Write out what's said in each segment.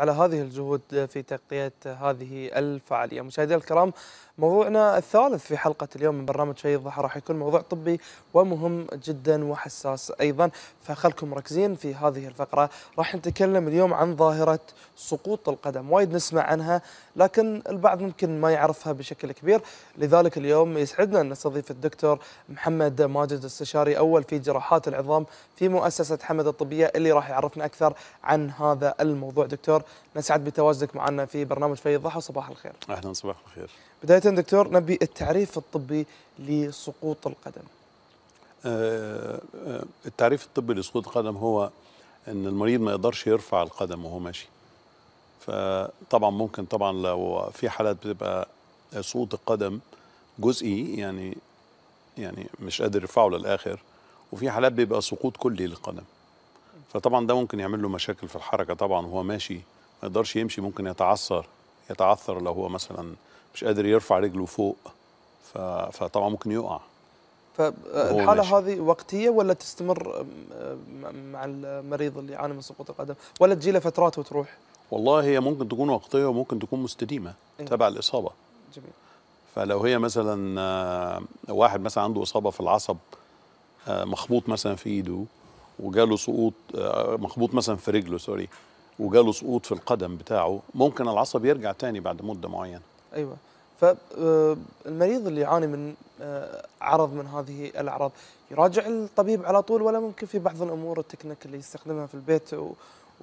على هذه الجهود في تغطية هذه الفعالية مشاهدينا الكرام موضوعنا الثالث في حلقة اليوم من برنامج شيء الضحى راح يكون موضوع طبي ومهم جدا وحساس أيضا فخلكم مركزين في هذه الفقرة راح نتكلم اليوم عن ظاهرة سقوط القدم وايد نسمع عنها لكن البعض ممكن ما يعرفها بشكل كبير لذلك اليوم يسعدنا أن نستضيف الدكتور محمد ماجد استشاري أول في جراحات العظام في مؤسسة حمد الطبية اللي راح يعرفنا أكثر عن هذا الموضوع دكتور نسعد بتواجدك معنا في برنامج فيض ضحى صباح الخير اهلا صباح الخير بدايه دكتور نبي التعريف الطبي لسقوط القدم آه،, آه التعريف الطبي لسقوط القدم هو ان المريض ما يقدرش يرفع القدم وهو ماشي فطبعا ممكن طبعا لو في حالات بتبقى سقوط القدم جزئي يعني يعني مش قادر يرفعه للاخر وفي حالات بيبقى سقوط كلي للقدم فطبعا ده ممكن يعمل له مشاكل في الحركه طبعا وهو ماشي ما يقدرش يمشي ممكن يتعثر يتعثر لو هو مثلا مش قادر يرفع رجله فوق فطبعا ممكن يقع فالحاله آه، هذه وقتيه ولا تستمر آه، آه، مع المريض اللي يعاني من سقوط القدم ولا تجي له فترات وتروح والله هي ممكن تكون وقتيه وممكن تكون مستديمه إيه؟ تبع الاصابه جميل فلو هي مثلا واحد مثلا عنده اصابه في العصب مخبوط مثلا في ايده وجاله سقوط مخبوط مثلا في رجله سوري وجاله سقوط في القدم بتاعه ممكن العصب يرجع تاني بعد مده معينه ايوه فالمريض آه، اللي يعاني من آه، عرض من هذه الاعراض يراجع الطبيب على طول ولا ممكن في بعض الامور التكنيك اللي يستخدمها في البيت و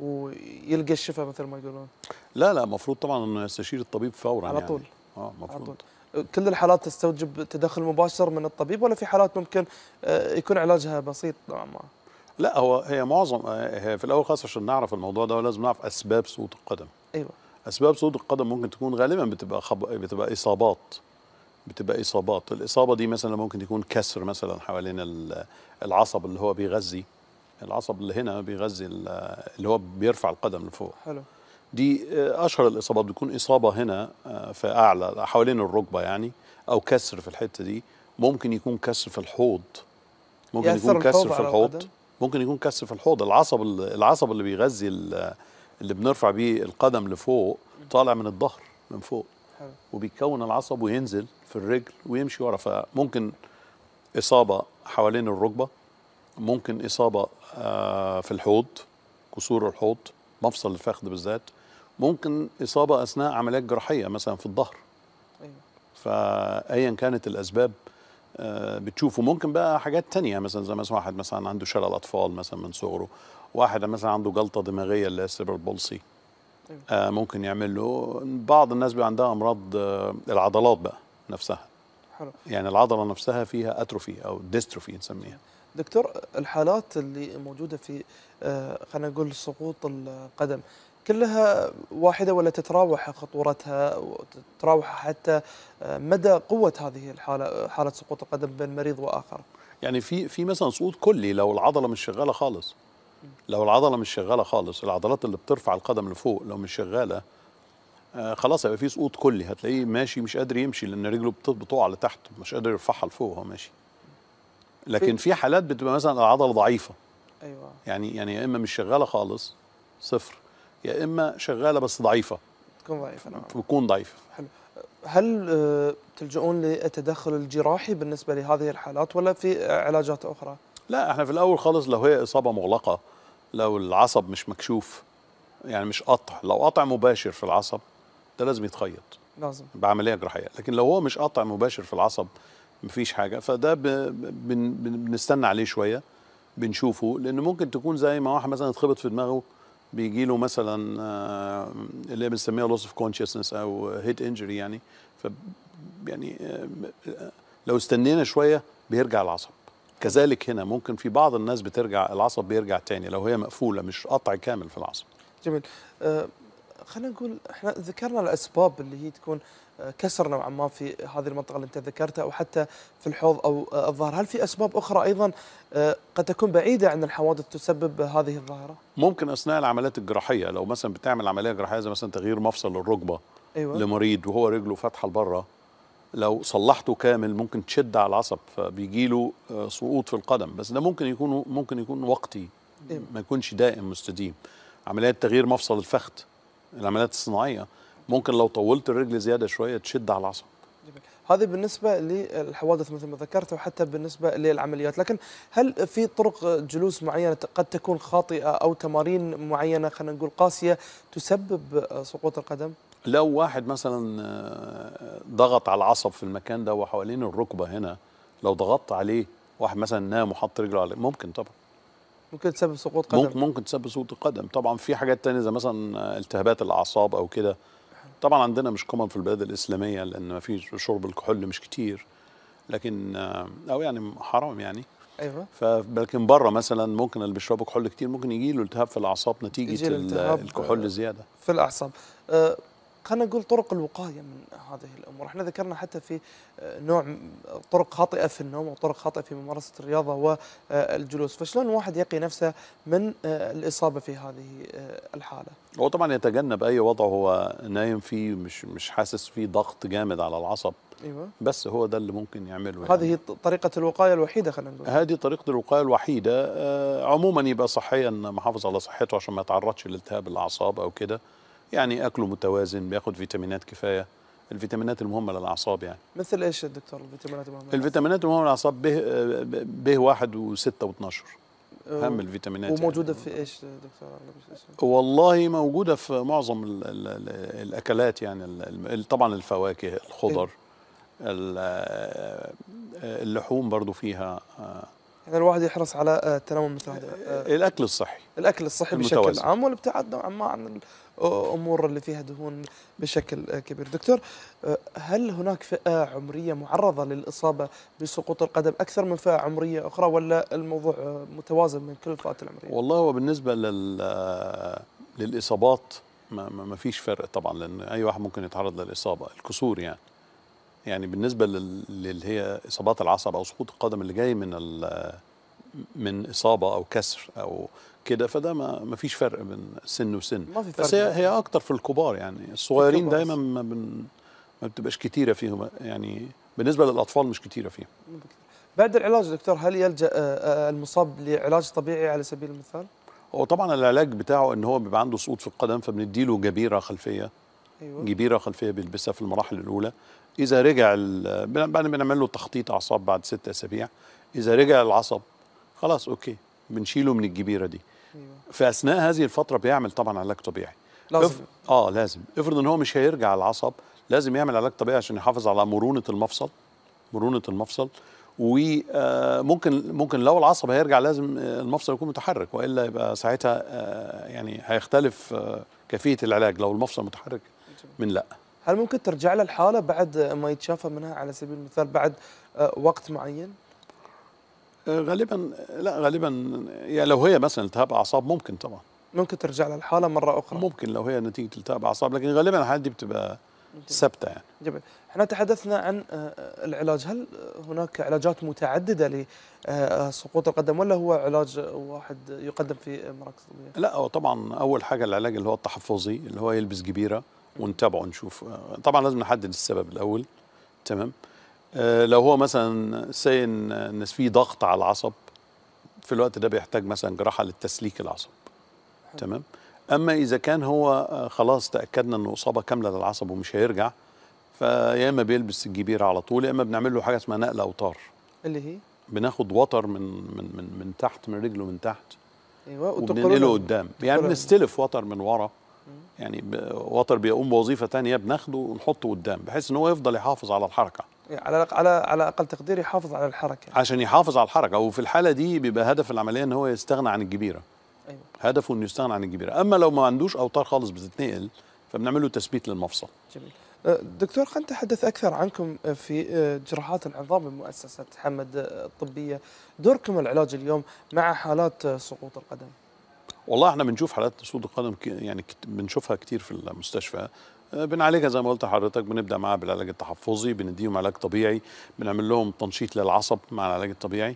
ويلقى الشفاء مثل ما يقولون لا لا المفروض طبعا انه يستشير الطبيب فورا على يعني. طول يعني. اه مفروض كل الحالات تستوجب تدخل مباشر من الطبيب ولا في حالات ممكن آه، يكون علاجها بسيط نوعا ما؟ لا هو هي معظم هي في الاول خالص عشان نعرف الموضوع ده لازم نعرف اسباب سقوط القدم ايوه اسباب سقوط القدم ممكن تكون غالبا بتبقى خب... بتبقى اصابات بتبقى اصابات الاصابه دي مثلا ممكن يكون كسر مثلا حوالين العصب اللي هو بيغذي العصب اللي هنا بيغذي اللي هو بيرفع القدم لفوق حلو دي اشهر الاصابات بتكون اصابه هنا آه، في اعلى حوالين الركبه يعني او كسر في الحته دي ممكن يكون كسر في الحوض ممكن يكون كسر في الحوض ممكن يكون كسر في الحوض العصب العصب اللي بيغذي اللي بنرفع بيه القدم لفوق طالع من الظهر من فوق وبيتكون العصب وينزل في الرجل ويمشي ورا فممكن اصابه حوالين الركبه ممكن اصابه آه، في الحوض كسور الحوض مفصل الفخذ بالذات ممكن اصابه اثناء عمليات جراحيه مثلا في الظهر أيوه. فايا كانت الاسباب آه، بتشوفه ممكن بقى حاجات تانية يعني مثلا زي مثلا واحد مثلا عنده شلل اطفال مثلا من صغره واحد مثلا عنده جلطه دماغيه اللي هي السيبر بولسي طيب. آه، ممكن يعمل له بعض الناس بيبقى عندها امراض آه، العضلات بقى نفسها حلو يعني العضله نفسها فيها اتروفي او ديستروفي نسميها دكتور الحالات اللي موجوده في خلينا نقول سقوط القدم كلها واحدة ولا تتراوح خطورتها وتتراوح حتى آه، مدى قوة هذه الحالة حالة سقوط القدم بين مريض وآخر يعني في في مثلا سقوط كلي لو العضلة مش شغالة خالص لو العضلة مش شغالة خالص العضلات اللي بترفع القدم لفوق لو مش شغالة آه، خلاص هيبقى في سقوط كلي هتلاقيه ماشي مش قادر يمشي لأن رجله بتقع لتحت مش قادر يرفعها لفوق وهو ماشي لكن في حالات بتبقى مثلا العضلة ضعيفة أيوة. يعني يعني يا إما مش شغالة خالص صفر يا اما شغاله بس ضعيفه تكون ضعيفه نعم تكون ضعيفه حلو هل آه، تلجؤون للتدخل الجراحي بالنسبه لهذه الحالات ولا في علاجات اخرى؟ لا احنا في الاول خالص لو هي اصابه مغلقه لو العصب مش مكشوف يعني مش قطع لو قطع مباشر في العصب ده لازم يتخيط لازم بعمليه جراحيه لكن لو هو مش قطع مباشر في العصب مفيش حاجه فده ب... بن... بنستنى عليه شويه بنشوفه لان ممكن تكون زي ما واحد مثلا اتخبط في دماغه بيجي له مثلا آه، اللي بنسميها لوس اوف كونشسنس او هيت انجري يعني ف يعني آه، آه، لو استنينا شويه بيرجع العصب كذلك هنا ممكن في بعض الناس بترجع العصب بيرجع تاني لو هي مقفوله مش قطع كامل في العصب جميل خلينا نقول احنا ذكرنا الاسباب اللي هي تكون آه، كسر نوعا ما في هذه المنطقه اللي انت ذكرتها او حتى في الحوض او آه، الظهر، هل في اسباب اخرى ايضا آه، قد تكون بعيده عن الحوادث تسبب هذه الظاهره؟ ممكن اثناء العمليات الجراحيه لو مثلا بتعمل عمليه جراحيه زي مثلا تغيير مفصل الركبه أيوة. لمريض وهو رجله فاتحه لبره لو صلحته كامل ممكن تشد على العصب فبيجي له سقوط في القدم بس ده ممكن يكون ممكن يكون وقتي أيوة. ما يكونش دائم مستديم عمليات تغيير مفصل الفخذ العمليات الصناعيه ممكن لو طولت الرجل زياده شويه تشد على العصب هذه بالنسبة للحوادث مثل ما ذكرت وحتى بالنسبة للعمليات لكن هل في طرق جلوس معينة قد تكون خاطئة أو تمارين معينة خلينا نقول قاسية تسبب سقوط القدم؟ لو واحد مثلا آه، ضغط على العصب في المكان ده وحوالين الركبة هنا لو ضغطت عليه واحد مثلا نام وحط رجله عليه ممكن طبعا ممكن تسبب سقوط قدم ممكن ممكن تسبب سقوط القدم طبعا في حاجات ثانيه زي مثلا التهابات الاعصاب او كده طبعا عندنا مش كومن في البلاد الاسلاميه لان ما فيش شرب الكحول مش كتير لكن آه، او يعني حرام يعني ايوه فلكن بره مثلا ممكن اللي بيشربوا كحول كتير ممكن يجي له التهاب في الاعصاب نتيجه الكحول الزياده آه، في الاعصاب آه، خلينا نقول طرق الوقايه من هذه الامور، احنا ذكرنا حتى في آه، نوع طرق خاطئه في النوم وطرق خاطئه في ممارسه الرياضه والجلوس، آه، فشلون الواحد يقي نفسه من آه، الاصابه في هذه الحاله؟ هو طبعا يتجنب اي وضع هو نايم فيه مش مش حاسس فيه ضغط جامد على العصب. ايوه بس هو ده اللي ممكن يعمله يعني. هذه طريقه الوقايه الوحيده خلينا نقول هذه طريقه الوقايه الوحيده عموما يبقى صحيا محافظ على صحته عشان ما يتعرضش لالتهاب الاعصاب او كده يعني اكله متوازن بياخد فيتامينات كفايه الفيتامينات المهمه للاعصاب يعني مثل ايش يا دكتور الفيتامينات المهمه الفيتامينات المهمه للاعصاب ب ب 1 و6 و12 اهم الفيتامينات يعني. وموجوده يعني. في ايش دكتور والله موجوده في معظم ال ال الـ الاكلات يعني الـ طبعا الفواكه الخضر إيه. اللحوم برضو فيها آه. يعني الواحد يحرص على التناول مثل هذا الاكل الصحي الاكل الصحي بشكل عام والابتعاد نوعا ما عن امور اللي فيها دهون بشكل كبير دكتور هل هناك فئه عمريه معرضه للاصابه بسقوط القدم اكثر من فئه عمريه اخرى ولا الموضوع متوازن من كل الفئات العمريه والله هو بالنسبه لل للاصابات ما, ما فيش فرق طبعا لان اي واحد ممكن يتعرض للاصابه الكسور يعني يعني بالنسبه لل... اللي هي اصابات العصب او سقوط القدم اللي جاي من من اصابه او كسر او كده فده ما, ما فيش فرق بين سن وسن ما في فرق بس هي, هي اكتر في الكبار يعني الصغيرين دايما ما, بن ما بتبقاش كتيره فيهم يعني بالنسبه للاطفال مش كتيره فيهم بعد العلاج دكتور هل يلجا آه، آه، المصاب لعلاج طبيعي على سبيل المثال هو طبعا العلاج بتاعه ان هو بيبقى عنده سقوط في القدم فبندي له جبيره خلفيه أيوة. جبيره خلفيه بيلبسها في المراحل الاولى اذا رجع بعد بنعمل له تخطيط اعصاب بعد ست اسابيع اذا رجع العصب خلاص اوكي بنشيله من الجبيره دي أيوة. في اثناء هذه الفتره بيعمل طبعا علاج طبيعي لازم إف... اه لازم افرض ان هو مش هيرجع العصب لازم يعمل علاج طبيعي عشان يحافظ على مرونه المفصل مرونه المفصل وممكن آه، ممكن لو العصب هيرجع لازم آه، المفصل يكون متحرك والا يبقى ساعتها آه، يعني هيختلف كيفيه العلاج لو المفصل متحرك من لا هل ممكن ترجع له الحاله بعد ما يتشافى منها على سبيل المثال بعد وقت معين غالبا لا غالبا يعني لو هي مثلا التهاب اعصاب ممكن طبعا ممكن ترجع للحاله مره اخرى ممكن لو هي نتيجه التهاب اعصاب لكن غالبا الحالات دي بتبقى ثابته يعني جميل احنا تحدثنا عن آه، العلاج هل هناك علاجات متعدده لسقوط القدم ولا هو علاج واحد يقدم في مراكز طبيه لا هو طبعا اول حاجه العلاج اللي هو التحفظي اللي هو يلبس جبيره ونتابعه نشوف آه، طبعا لازم نحدد السبب الاول تمام آه، لو هو مثلا سي ان في ضغط على العصب في الوقت ده بيحتاج مثلا جراحه للتسليك العصب تمام اما اذا كان هو آه، خلاص تاكدنا انه اصابه كامله للعصب ومش هيرجع فيا اما بيلبس الجبيره على طول يا اما بنعمل له حاجه اسمها نقل اوتار اللي هي بناخد وتر من من من من تحت من رجله من تحت ايوه وبننقله قدام يعني بنستلف وتر من ورا يعني وتر بيقوم بوظيفه ثانيه بناخده ونحطه قدام بحيث ان هو يفضل يحافظ على الحركه يعني على على على اقل تقدير يحافظ على الحركه يعني. عشان يحافظ على الحركه وفي الحاله دي بيبقى هدف العمليه ان هو يستغنى عن الجبيره أيوة. هدفه انه يستغنى عن الجبيره اما لو ما عندوش اوتار خالص بتتنقل فبنعمل له تثبيت للمفصل جميل أه، دكتور خلينا نتحدث اكثر عنكم أه، في أه، جراحات العظام بمؤسسه حمد الطبيه دوركم العلاج اليوم مع حالات سقوط القدم والله احنا بنشوف حالات سقوط القدم يعني بنشوفها كتير في المستشفى بنعالجها زي ما قلت لحضرتك بنبدا معاها بالعلاج التحفظي بنديهم علاج طبيعي بنعمل لهم تنشيط للعصب مع العلاج الطبيعي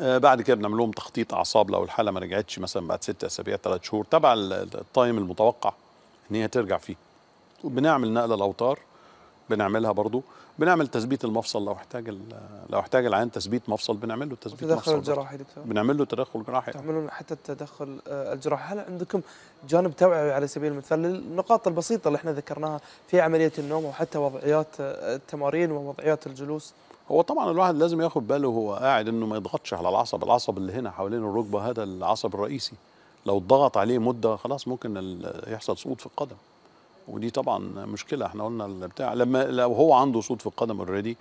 آه، بعد كده بنعمل لهم تخطيط اعصاب لو الحاله ما رجعتش مثلا بعد ست اسابيع ثلاث شهور تبع التايم المتوقع ان هي ترجع فيه وبنعمل نقل الاوتار بنعملها برضو بنعمل تثبيت المفصل لو احتاج لو احتاج العيان تثبيت مفصل بنعمل له تثبيت مفصل تدخل الجراحي دكتور بنعمل له تدخل جراحي تعملون حتى التدخل آه، الجراحي هل عندكم جانب توعوي على سبيل المثال للنقاط البسيطه اللي احنا ذكرناها في عمليه النوم وحتى وضعيات آه، التمارين ووضعيات الجلوس هو طبعا الواحد لازم ياخد باله وهو قاعد انه ما يضغطش على العصب العصب اللي هنا حوالين الركبه هذا العصب الرئيسي لو ضغط عليه مده خلاص ممكن يحصل سقوط في القدم ودي طبعا مشكله احنا قلنا البتاع لما لو هو عنده صوت في القدم اوريدي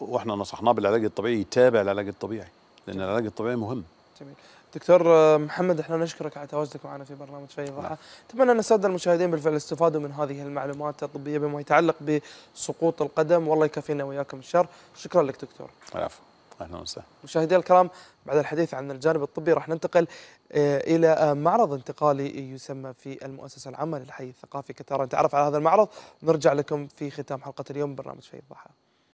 واحنا نصحناه بالعلاج الطبيعي يتابع العلاج الطبيعي لان العلاج الطبيعي مهم جميل دكتور آه، محمد احنا نشكرك على تواجدك معنا في برنامج في الراحه نعم. اتمنى ان الساده المشاهدين بالفعل استفادوا من هذه المعلومات الطبيه بما يتعلق بسقوط القدم والله يكفينا وياكم الشر شكرا لك دكتور العفو اهلا وسهلا مشاهدي الكرام بعد الحديث عن الجانب الطبي راح ننتقل آه، الى آه، معرض انتقالي يسمى في المؤسسه العامه للحي الثقافي كتارا نتعرف على هذا المعرض ونرجع لكم في ختام حلقه اليوم برنامج في الضحى